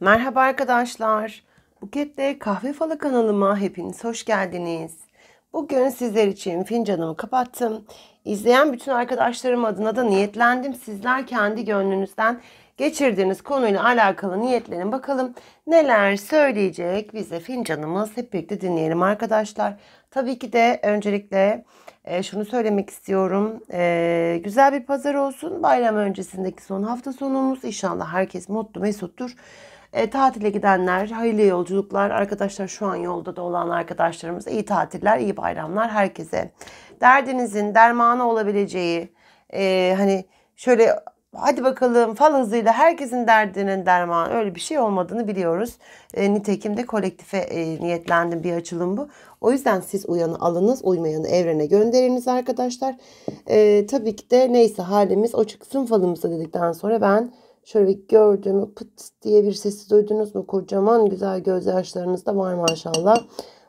Merhaba arkadaşlar. Buket'le Kahve Falı kanalıma hepiniz hoş geldiniz. Bugün sizler için fincanımı kapattım. İzleyen bütün arkadaşlarım adına da niyetlendim. Sizler kendi gönlünüzden geçirdiğiniz konuyla alakalı niyetlerin bakalım neler söyleyecek bize fincanımız. Hep birlikte dinleyelim arkadaşlar. Tabii ki de öncelikle e, şunu söylemek istiyorum. E, güzel bir pazar olsun. Bayram öncesindeki son hafta sonumuz. İnşallah herkes mutlu mesuttur. E, tatile gidenler, hayırlı yolculuklar. Arkadaşlar şu an yolda da olan arkadaşlarımız iyi tatiller, iyi bayramlar herkese. Derdinizin dermanı olabileceği, e, hani şöyle hadi bakalım fal hızıyla herkesin derdinin dermanı öyle bir şey olmadığını biliyoruz. E, nitekim de kolektife e, niyetlendim bir açılım bu. O yüzden siz uyanı alınız, uymayanı evrene gönderiniz arkadaşlar. E, tabii ki de neyse halimiz o çıksın falımıza dedikten sonra ben Şöyle bir gördüğümü pıt diye bir sesi duydunuz mu? Kocaman güzel gözyaşlarınız da var maşallah.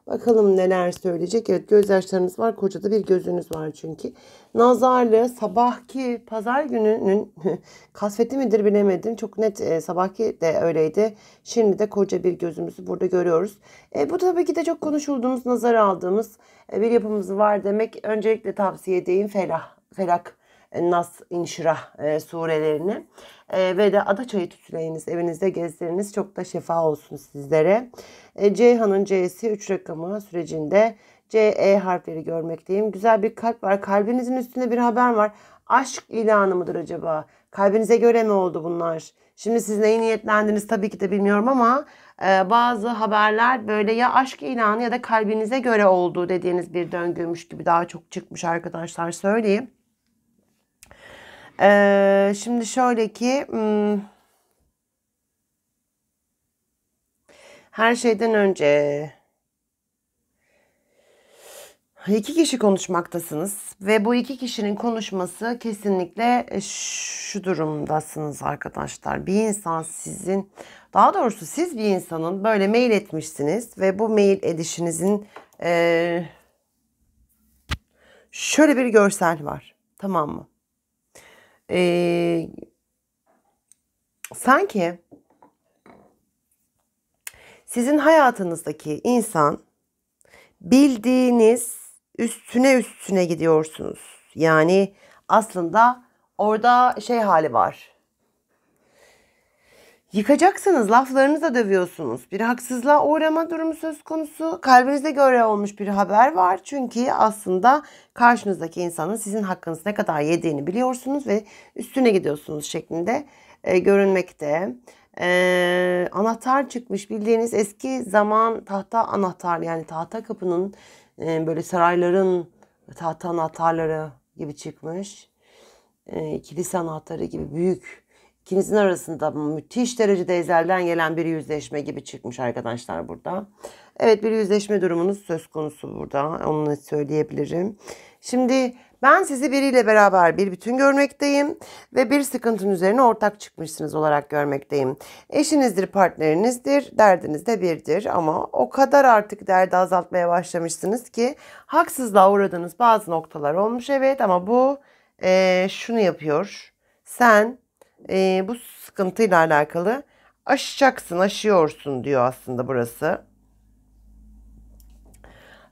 Bakalım neler söyleyecek. Evet gözyaşlarınız var. Kocada bir gözünüz var çünkü. Nazarlı sabahki pazar gününün kasveti midir bilemedim. Çok net e, sabahki de öyleydi. Şimdi de koca bir gözümüzü burada görüyoruz. E, bu tabii ki de çok konuşulduğumuz, nazar aldığımız e, bir yapımız var demek. Öncelikle tavsiye edeyim. Felah, felak e, Nas, İnşirah e, surelerini e, ve de Adaçayı tütüleyiniz, evinizde gezdiriniz. Çok da şifa olsun sizlere. E, Ceyhan'ın C'si 3 rakamı sürecinde C, E harfleri görmekteyim. Güzel bir kalp var. Kalbinizin üstünde bir haber var. Aşk ilanı mıdır acaba? Kalbinize göre mi oldu bunlar? Şimdi siz neyi niyetlendiniz tabii ki de bilmiyorum ama e, bazı haberler böyle ya aşk ilanı ya da kalbinize göre olduğu dediğiniz bir döngüymüş gibi daha çok çıkmış arkadaşlar söyleyeyim. Ee, şimdi şöyle ki hmm, her şeyden önce iki kişi konuşmaktasınız ve bu iki kişinin konuşması kesinlikle şu durumdasınız arkadaşlar. Bir insan sizin daha doğrusu siz bir insanın böyle mail etmişsiniz ve bu mail edişinizin e, şöyle bir görsel var. Tamam mı? e, sanki sizin hayatınızdaki insan bildiğiniz üstüne üstüne gidiyorsunuz. Yani aslında orada şey hali var. Yıkacaksınız, laflarınızla dövüyorsunuz. Bir haksızlığa uğrama durumu söz konusu. Kalbinizde göre olmuş bir haber var. Çünkü aslında karşınızdaki insanın sizin hakkınız ne kadar yediğini biliyorsunuz ve üstüne gidiyorsunuz şeklinde e, görünmekte. E, anahtar çıkmış bildiğiniz eski zaman tahta anahtar yani tahta kapının e, böyle sarayların tahta anahtarları gibi çıkmış. E, kilise anahtarı gibi büyük İkinizin arasında müthiş derecede ezelden gelen bir yüzleşme gibi çıkmış arkadaşlar burada. Evet bir yüzleşme durumunuz söz konusu burada. Onu söyleyebilirim. Şimdi ben sizi biriyle beraber bir bütün görmekteyim ve bir sıkıntının üzerine ortak çıkmışsınız olarak görmekteyim. Eşinizdir, partnerinizdir, derdiniz de birdir ama o kadar artık derdi azaltmaya başlamışsınız ki haksızlığa uğradığınız bazı noktalar olmuş evet ama bu e, şunu yapıyor. Sen e, bu sıkıntıyla alakalı aşacaksın, aşıyorsun diyor aslında burası.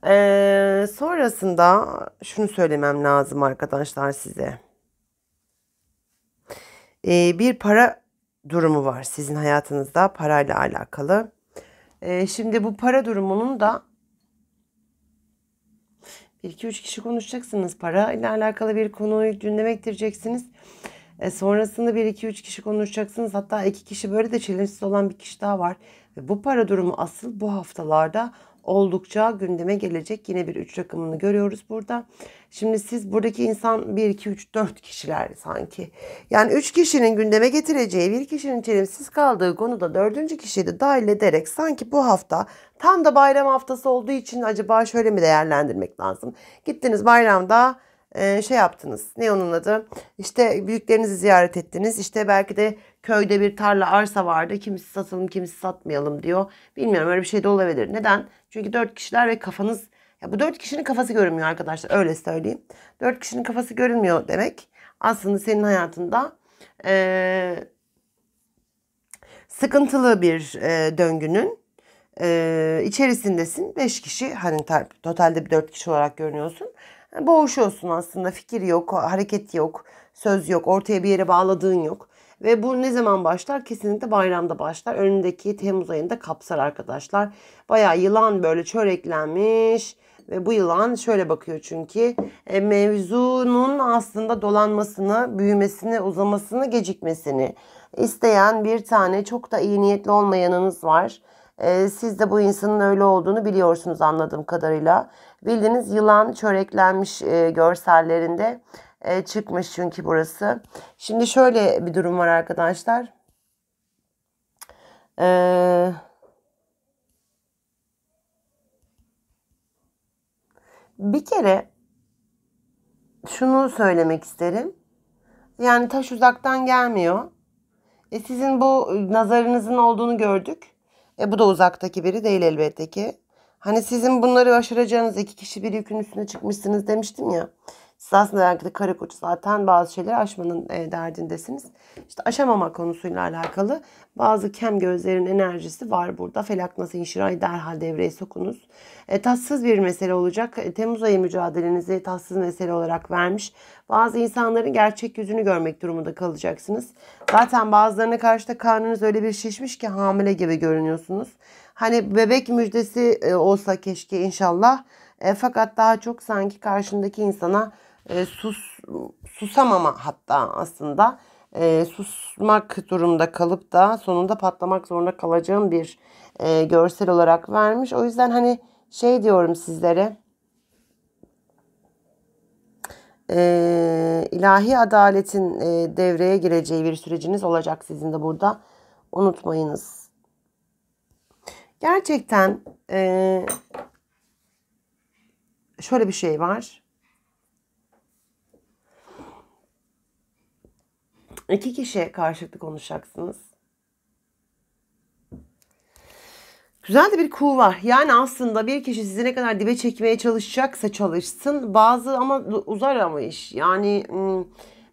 Ee, sonrasında şunu söylemem lazım arkadaşlar size. Ee, bir para durumu var sizin hayatınızda parayla alakalı. Ee, şimdi bu para durumunun da 1-2-3 kişi konuşacaksınız. Para ile alakalı bir konuyu dinlemek diyeceksiniz. E, sonrasında bir iki üç kişi konuşacaksınız. Hatta iki kişi böyle de çelimsiz olan bir kişi daha var. Ve bu para durumu asıl bu haftalarda oldukça gündeme gelecek. Yine bir 3 rakamını görüyoruz burada. Şimdi siz buradaki insan 1, 2, 3, 4 kişiler sanki. Yani 3 kişinin gündeme getireceği, bir kişinin çelimsiz kaldığı konuda 4. kişiyi de dahil ederek sanki bu hafta tam da bayram haftası olduğu için acaba şöyle mi değerlendirmek lazım? Gittiniz bayramda e, şey yaptınız. Ne onun adı? İşte büyüklerinizi ziyaret ettiniz. İşte belki de köyde bir tarla arsa vardı. Kimisi satalım kimisi satmayalım diyor. Bilmiyorum öyle bir şey de olabilir. Neden? Çünkü dört kişiler ve kafanız ya bu dört kişinin kafası görünmüyor arkadaşlar öyle söyleyeyim. Dört kişinin kafası görünmüyor demek aslında senin hayatında e, sıkıntılı bir e, döngünün e, içerisindesin. Beş kişi hani totalde dört kişi olarak görünüyorsun boğuşuyorsun aslında. Fikir yok, hareket yok, söz yok, ortaya bir yere bağladığın yok. Ve bu ne zaman başlar? Kesinlikle bayramda başlar. Önündeki Temmuz ayında kapsar arkadaşlar. Baya yılan böyle çöreklenmiş. Ve bu yılan şöyle bakıyor çünkü e, mevzunun aslında dolanmasını, büyümesini, uzamasını, gecikmesini isteyen bir tane çok da iyi niyetli olmayanınız var. Ee, siz de bu insanın öyle olduğunu biliyorsunuz anladığım kadarıyla. Bildiğiniz yılan çöreklenmiş e, görsellerinde e, çıkmış çünkü burası. Şimdi şöyle bir durum var arkadaşlar. Ee, bir kere şunu söylemek isterim. Yani taş uzaktan gelmiyor. E sizin bu nazarınızın olduğunu gördük. E bu da uzaktaki biri değil elbette ki. Hani sizin bunları başaracağınız iki kişi bir yükün üstüne çıkmışsınız demiştim ya. Siz aslında belki karı koca zaten bazı şeyleri aşmanın e, derdindesiniz. İşte aşamama konusuyla alakalı bazı kem gözlerin enerjisi var burada. Felak nasıl inşirayı derhal devreye sokunuz. E, tatsız bir mesele olacak. E, Temmuz ayı mücadelenizi tatsız mesele olarak vermiş. Bazı insanların gerçek yüzünü görmek durumunda kalacaksınız. Zaten bazılarına karşı da karnınız öyle bir şişmiş ki hamile gibi görünüyorsunuz. Hani bebek müjdesi e, olsa keşke inşallah. E, fakat daha çok sanki karşındaki insana e, sus susamama hatta aslında e, susmak durumda kalıp da sonunda patlamak zorunda kalacağım bir e, görsel olarak vermiş. O yüzden hani şey diyorum sizlere e, ilahi adaletin e, devreye gireceği bir süreciniz olacak sizin de burada unutmayınız. Gerçekten e, şöyle bir şey var İki kişi karşılıklı konuşacaksınız. Güzel de bir kuğu var. Yani aslında bir kişi sizi ne kadar dibe çekmeye çalışacaksa çalışsın. Bazı ama uzar ama iş. Yani ıı,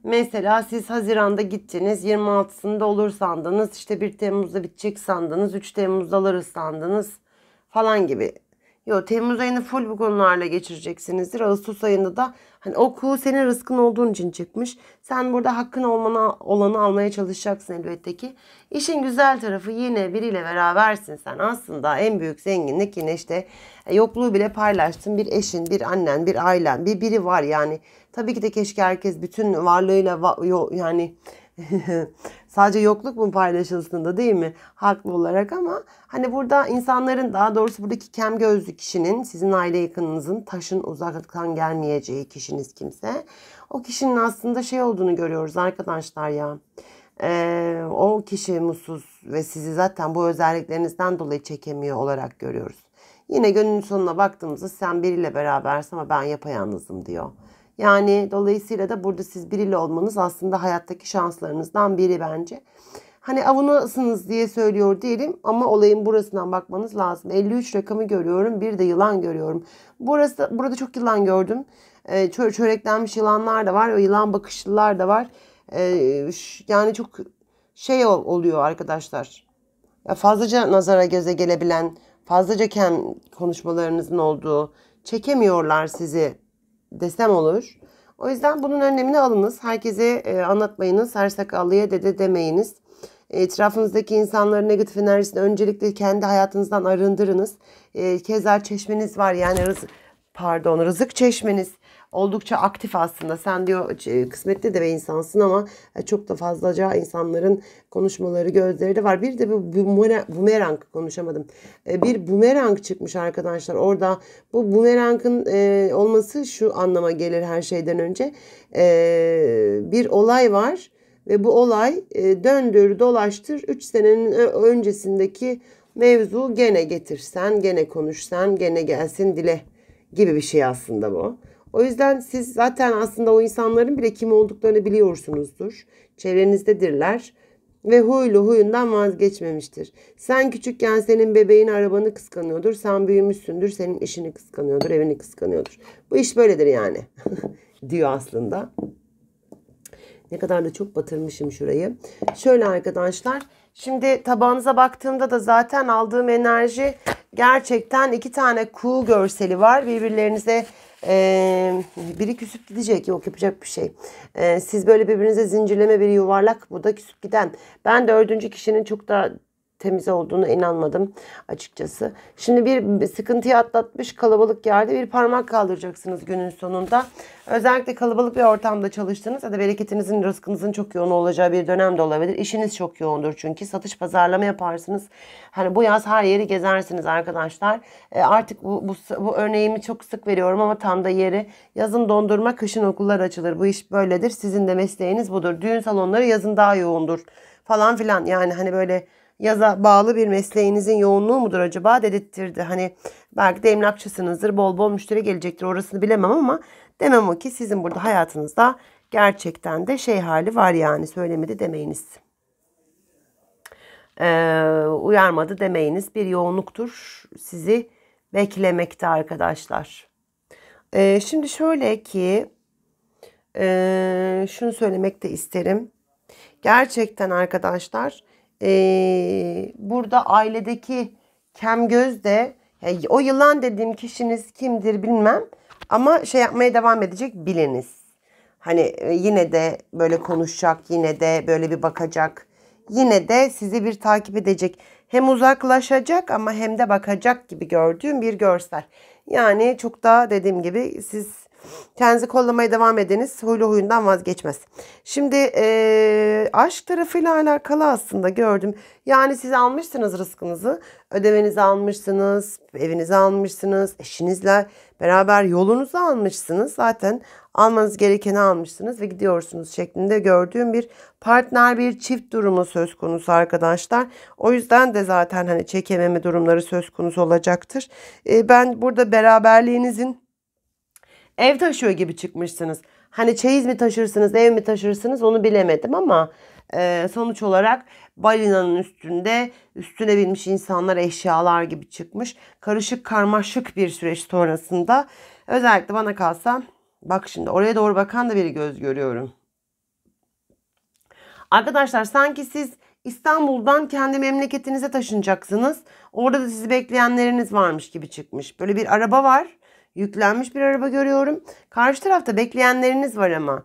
mesela siz Haziran'da gittiniz 26'sında olur sandınız. işte 1 Temmuz'da bitecek sandınız. 3 Temmuz'da alırız sandınız falan gibi Yo Temmuz ayını full bu konularla geçireceksinizdir. Ağustos ayında da hani o senin rızkın olduğun için çıkmış. Sen burada hakkın olmana, olanı almaya çalışacaksın elbette ki. İşin güzel tarafı yine biriyle berabersin sen. Aslında en büyük zenginlik yine işte e, yokluğu bile paylaştın. Bir eşin, bir annen, bir ailen, bir biri var yani. Tabii ki de keşke herkes bütün varlığıyla yani Sadece yokluk mu paylaşılsın değil mi? Haklı olarak ama hani burada insanların daha doğrusu buradaki kem gözlü kişinin sizin aile yakınınızın taşın uzaktan gelmeyeceği kişiniz kimse. O kişinin aslında şey olduğunu görüyoruz arkadaşlar ya. Ee, o kişi mutsuz ve sizi zaten bu özelliklerinizden dolayı çekemiyor olarak görüyoruz. Yine gönlün sonuna baktığımızda sen biriyle berabersin ama ben yapayalnızım diyor. Yani dolayısıyla da burada siz biriyle olmanız aslında hayattaki şanslarınızdan biri bence. Hani avunasınız diye söylüyor diyelim ama olayın burasından bakmanız lazım. 53 rakamı görüyorum bir de yılan görüyorum. Burası, burada çok yılan gördüm. Ee, çö çöreklenmiş yılanlar da var. yılan bakışlılar da var. Ee, yani çok şey oluyor arkadaşlar. Ya fazlaca nazara göze gelebilen, fazlaca kendi konuşmalarınızın olduğu, çekemiyorlar sizi desem olur. O yüzden bunun önlemini alınız. Herkese e, anlatmayınız. Her sakallıya dede demeyiniz. Etrafınızdaki insanların negatif enerjisini öncelikle kendi hayatınızdan arındırınız. E, keza çeşmeniz var yani rızık, pardon rızık çeşmeniz oldukça aktif aslında. Sen diyor kısmetli de bir insansın ama e, çok da fazlaca insanların konuşmaları, gözleri de var. Bir de bu bumerang konuşamadım. E, bir bumerang çıkmış arkadaşlar orada. Bu bumerangın e, olması şu anlama gelir her şeyden önce. Bir olay var ve bu olay döndür dolaştır 3 senenin öncesindeki mevzu gene getirsen, gene konuşsan, gene gelsin dile gibi bir şey aslında bu. O yüzden siz zaten aslında o insanların bile kim olduklarını biliyorsunuzdur. Çevrenizdedirler ve huylu huyundan vazgeçmemiştir. Sen küçükken senin bebeğin arabanı kıskanıyordur. Sen büyümüşsündür. Senin işini kıskanıyordur, evini kıskanıyordur. Bu iş böyledir yani diyor aslında. Ne kadar da çok batırmışım şurayı. Şöyle arkadaşlar. Şimdi tabağınıza baktığımda da zaten aldığım enerji gerçekten iki tane ku görseli var. Birbirlerinize ee, biri küsüp gidecek. Yok yapacak bir şey. Ee, siz böyle birbirinize zincirleme biri yuvarlak. Bu da küsüp giden. Ben dördüncü kişinin çok da temiz olduğunu inanmadım açıkçası. Şimdi bir sıkıntıyı atlatmış kalabalık yerde bir parmak kaldıracaksınız günün sonunda. Özellikle kalabalık bir ortamda çalıştığınız ya da bereketinizin, rızkınızın çok yoğun olacağı bir dönem de olabilir. İşiniz çok yoğundur çünkü. Satış pazarlama yaparsınız. Hani bu yaz her yeri gezersiniz arkadaşlar. E artık bu, bu, bu örneğimi çok sık veriyorum ama tam da yeri. Yazın dondurma, kışın okullar açılır. Bu iş böyledir. Sizin de mesleğiniz budur. Düğün salonları yazın daha yoğundur falan filan. Yani hani böyle yaza bağlı bir mesleğinizin yoğunluğu mudur acaba dedirttirdi. Hani belki de emlakçısınızdır bol bol müşteri gelecektir orasını bilemem ama demem o ki sizin burada hayatınızda gerçekten de şey hali var yani söylemedi demeyiniz. Ee, uyarmadı demeyiniz bir yoğunluktur sizi beklemekte arkadaşlar. Ee, şimdi şöyle ki e, şunu söylemek de isterim. Gerçekten arkadaşlar e, burada ailedeki kem göz de yani o yılan dediğim kişiniz kimdir bilmem ama şey yapmaya devam edecek biliniz. Hani e, yine de böyle konuşacak, yine de böyle bir bakacak. Yine de sizi bir takip edecek. Hem uzaklaşacak ama hem de bakacak gibi gördüğüm bir görsel. Yani çok daha dediğim gibi siz Kendinizi kollamaya devam ediniz. Huylu huyundan vazgeçmez. Şimdi e, aşk tarafıyla alakalı aslında gördüm. Yani siz almışsınız rızkınızı. Ödevinizi almışsınız. Evinizi almışsınız. Eşinizle beraber yolunuzu almışsınız. Zaten almanız gerekeni almışsınız ve gidiyorsunuz şeklinde gördüğüm bir partner bir çift durumu söz konusu arkadaşlar. O yüzden de zaten hani çekememe durumları söz konusu olacaktır. E, ben burada beraberliğinizin ev taşıyor gibi çıkmışsınız. Hani çeyiz mi taşırsınız, ev mi taşırsınız onu bilemedim ama e, sonuç olarak balinanın üstünde üstüne binmiş insanlar eşyalar gibi çıkmış. Karışık karmaşık bir süreç sonrasında özellikle bana kalsa bak şimdi oraya doğru bakan da bir göz görüyorum. Arkadaşlar sanki siz İstanbul'dan kendi memleketinize taşınacaksınız. Orada da sizi bekleyenleriniz varmış gibi çıkmış. Böyle bir araba var yüklenmiş bir araba görüyorum. Karşı tarafta bekleyenleriniz var ama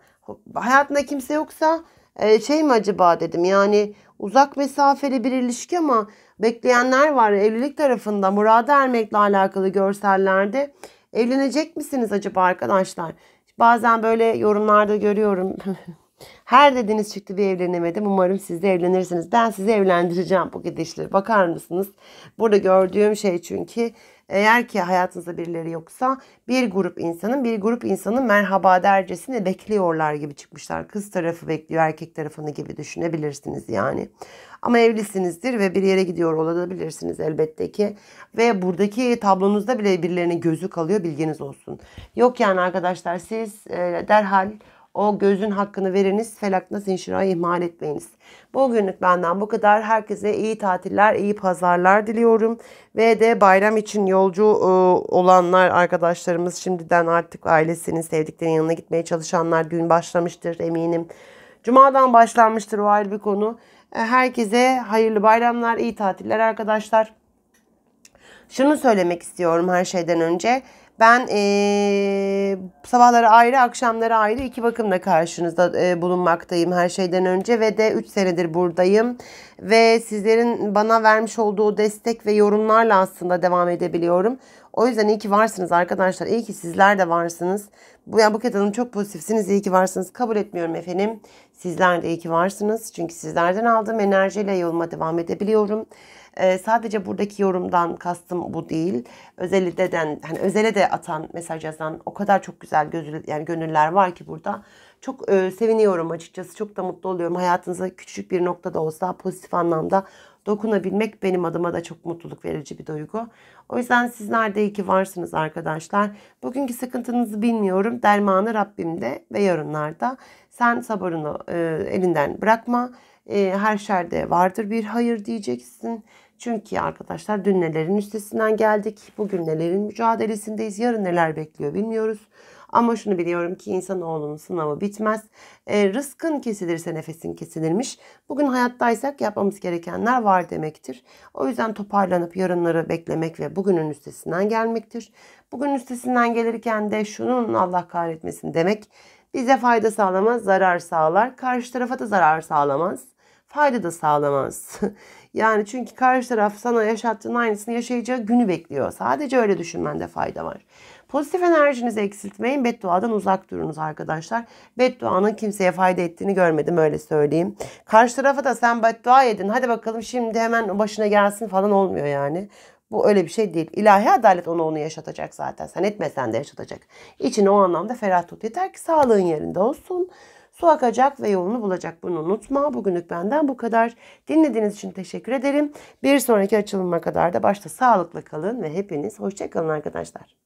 hayatında kimse yoksa e, şey mi acaba dedim. Yani uzak mesafeli bir ilişki ama bekleyenler var. Evlilik tarafında murada ermekle alakalı görsellerde evlenecek misiniz acaba arkadaşlar? Bazen böyle yorumlarda görüyorum. Her dediğiniz çıktı bir evlenemedim. Umarım siz de evlenirsiniz. Ben sizi evlendireceğim bu gidişleri. Bakar mısınız? Burada gördüğüm şey çünkü eğer ki hayatınızda birileri yoksa bir grup insanın bir grup insanın merhaba dercesine bekliyorlar gibi çıkmışlar. Kız tarafı bekliyor erkek tarafını gibi düşünebilirsiniz yani. Ama evlisinizdir ve bir yere gidiyor olabilirsiniz elbette ki. Ve buradaki tablonuzda bile birilerinin gözü kalıyor bilginiz olsun. Yok yani arkadaşlar siz e, derhal o gözün hakkını veriniz. Felaknaz inşira ihmal etmeyiniz. Bugünlük benden bu kadar. Herkese iyi tatiller, iyi pazarlar diliyorum. Ve de bayram için yolcu e, olanlar arkadaşlarımız şimdiden artık ailesinin sevdiklerinin yanına gitmeye çalışanlar düğün başlamıştır eminim. Cuma'dan başlanmıştır o ayrı bir konu. E, herkese hayırlı bayramlar, iyi tatiller arkadaşlar. Şunu söylemek istiyorum her şeyden önce. Ben ee, sabahları ayrı, akşamları ayrı iki bakımla karşınızda e, bulunmaktayım her şeyden önce ve de 3 senedir buradayım. Ve sizlerin bana vermiş olduğu destek ve yorumlarla aslında devam edebiliyorum. O yüzden iyi ki varsınız arkadaşlar. İyi ki sizler de varsınız. Bu ya bu Hanım çok pozitifsiniz. İyi ki varsınız. Kabul etmiyorum efendim. Sizler de iyi ki varsınız. Çünkü sizlerden aldığım enerjiyle yoluma devam edebiliyorum. E, sadece buradaki yorumdan kastım bu değil. Özelide'den hani özele de atan mesaj yazan o kadar çok güzel gözül yani gönüller var ki burada. Çok e, seviniyorum açıkçası. Çok da mutlu oluyorum. Hayatınıza küçük bir noktada olsa pozitif anlamda dokunabilmek benim adıma da çok mutluluk verici bir duygu. O yüzden sizler de iyi ki varsınız arkadaşlar. Bugünkü sıkıntınızı bilmiyorum. Dermanı Rabbimde ve yarınlarda. Sen sabırını e, elinden bırakma. E, her şerde vardır bir hayır diyeceksin. Çünkü arkadaşlar dün nelerin üstesinden geldik. Bugün nelerin mücadelesindeyiz. Yarın neler bekliyor bilmiyoruz. Ama şunu biliyorum ki insanoğlunun sınavı bitmez. E, rızkın kesilirse nefesin kesilirmiş. Bugün hayattaysak yapmamız gerekenler var demektir. O yüzden toparlanıp yarınları beklemek ve bugünün üstesinden gelmektir. Bugün üstesinden gelirken de şunun Allah kahretmesin demek bize fayda sağlamaz, zarar sağlar. Karşı tarafa da zarar sağlamaz, fayda da sağlamaz. Yani çünkü karşı taraf sana yaşattığın aynısını yaşayacağı günü bekliyor. Sadece öyle düşünmende fayda var. Pozitif enerjinizi eksiltmeyin. Bedduadan uzak durunuz arkadaşlar. Bedduanın kimseye fayda ettiğini görmedim öyle söyleyeyim. Karşı tarafa da sen beddua edin. Hadi bakalım şimdi hemen başına gelsin falan olmuyor yani. Bu öyle bir şey değil. İlahi adalet onu onu yaşatacak zaten. Sen etmesen de yaşatacak. İçini o anlamda ferah tut. Yeter ki sağlığın yerinde olsun. Su akacak ve yolunu bulacak. Bunu unutma. Bugünlük benden bu kadar. Dinlediğiniz için teşekkür ederim. Bir sonraki açılıma kadar da başta sağlıklı kalın ve hepiniz hoşçakalın arkadaşlar.